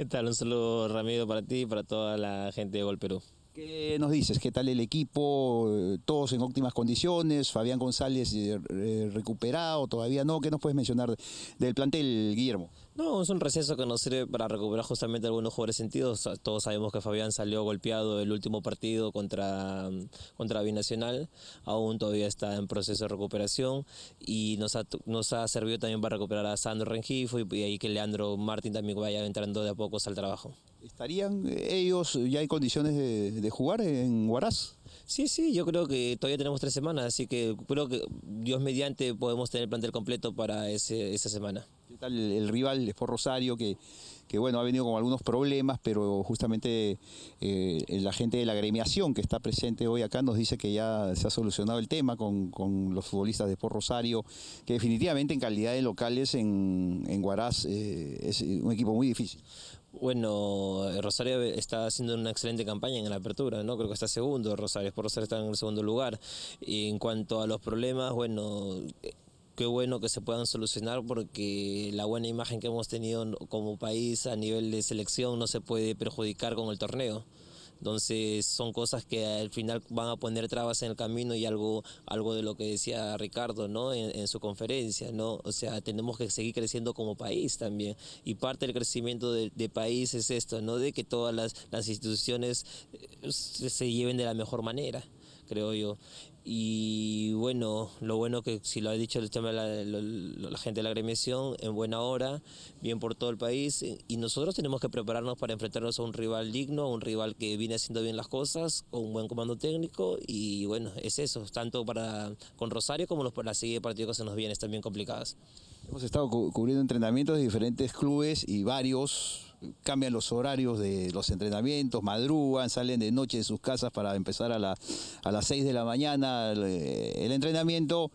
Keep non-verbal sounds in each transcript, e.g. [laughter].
¿Qué tal? Un saludo, Ramiro, para ti y para toda la gente de Gol Perú. ¿Qué nos dices? ¿Qué tal el equipo? Eh, ¿Todos en óptimas condiciones? ¿Fabián González eh, eh, recuperado? ¿Todavía no? ¿Qué nos puedes mencionar del plantel, Guillermo? No, es un receso que nos sirve para recuperar justamente algunos jugadores sentidos. Todos sabemos que Fabián salió golpeado el último partido contra, mm, contra Binacional. Aún todavía está en proceso de recuperación. Y nos ha, servido también para recuperar a Sandro Rengifo y, ahí que Leandro Martín también vaya entrando de a pocos al trabajo. ¿Estarían ellos ya hay condiciones de, jugar en Huaraz? Sí, sí, yo creo que todavía tenemos tres semanas, así que creo que Dios mediante podemos tener el plantel completo para ese, esa semana el, rival de Sport Rosario, que, que bueno, ha venido con algunos problemas, pero justamente eh, la gente de la gremiación que está presente hoy acá nos dice que ya se ha solucionado el tema con, los futbolistas de Sport Rosario, que definitivamente en calidad de locales en, en Guaraz eh, es un equipo muy difícil. Bueno, eh, Rosario está haciendo una excelente campaña en la apertura, ¿no? Creo que está segundo, Rosario, por Rosario está en el segundo lugar. Y en cuanto a los problemas, bueno, qué bueno que se puedan solucionar porque la buena imagen que hemos tenido como país a nivel de selección no se puede perjudicar con el torneo. Entonces son cosas que al final van a poner trabas en el camino y algo, algo de lo que decía Ricardo ¿no? En, su conferencia. ¿no? O sea, tenemos que seguir creciendo como país también. Y parte del crecimiento de, país es esto, ¿no? de que todas las, instituciones eh, se lleven de la mejor manera creo yo. Y bueno, lo bueno que si lo ha dicho el tema de la, gente de la agremiación, en buena hora, bien por todo el país. Eh, y nosotros tenemos que prepararnos para enfrentarnos a un rival digno, a un rival que viene haciendo bien las cosas, con un buen comando técnico. Y bueno, es eso, tanto para con Rosario como los, para la serie de partidos que se nos vienen, están bien complicadas. Hemos estado cubriendo entrenamientos de diferentes clubes y varios cambian los horarios de los entrenamientos, madrugan, salen de noche de sus casas para empezar a, a las 6 de la mañana eh, el entrenamiento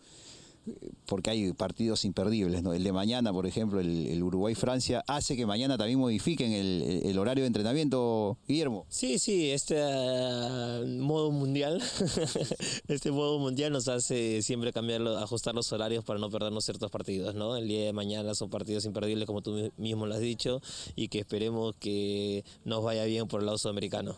porque hay partidos imperdibles, El de mañana, por ejemplo, el, Uruguay-Francia, hace que mañana también modifiquen el, horario de entrenamiento, Guillermo. Sí, sí, este uh, modo mundial, [laughs] este modo mundial nos hace siempre cambiarlo ajustar los horarios para no perdernos ciertos partidos, ¿no? El día de mañana son partidos imperdibles, como tú mismo lo has dicho, y que esperemos que nos vaya bien por el lado sudamericano.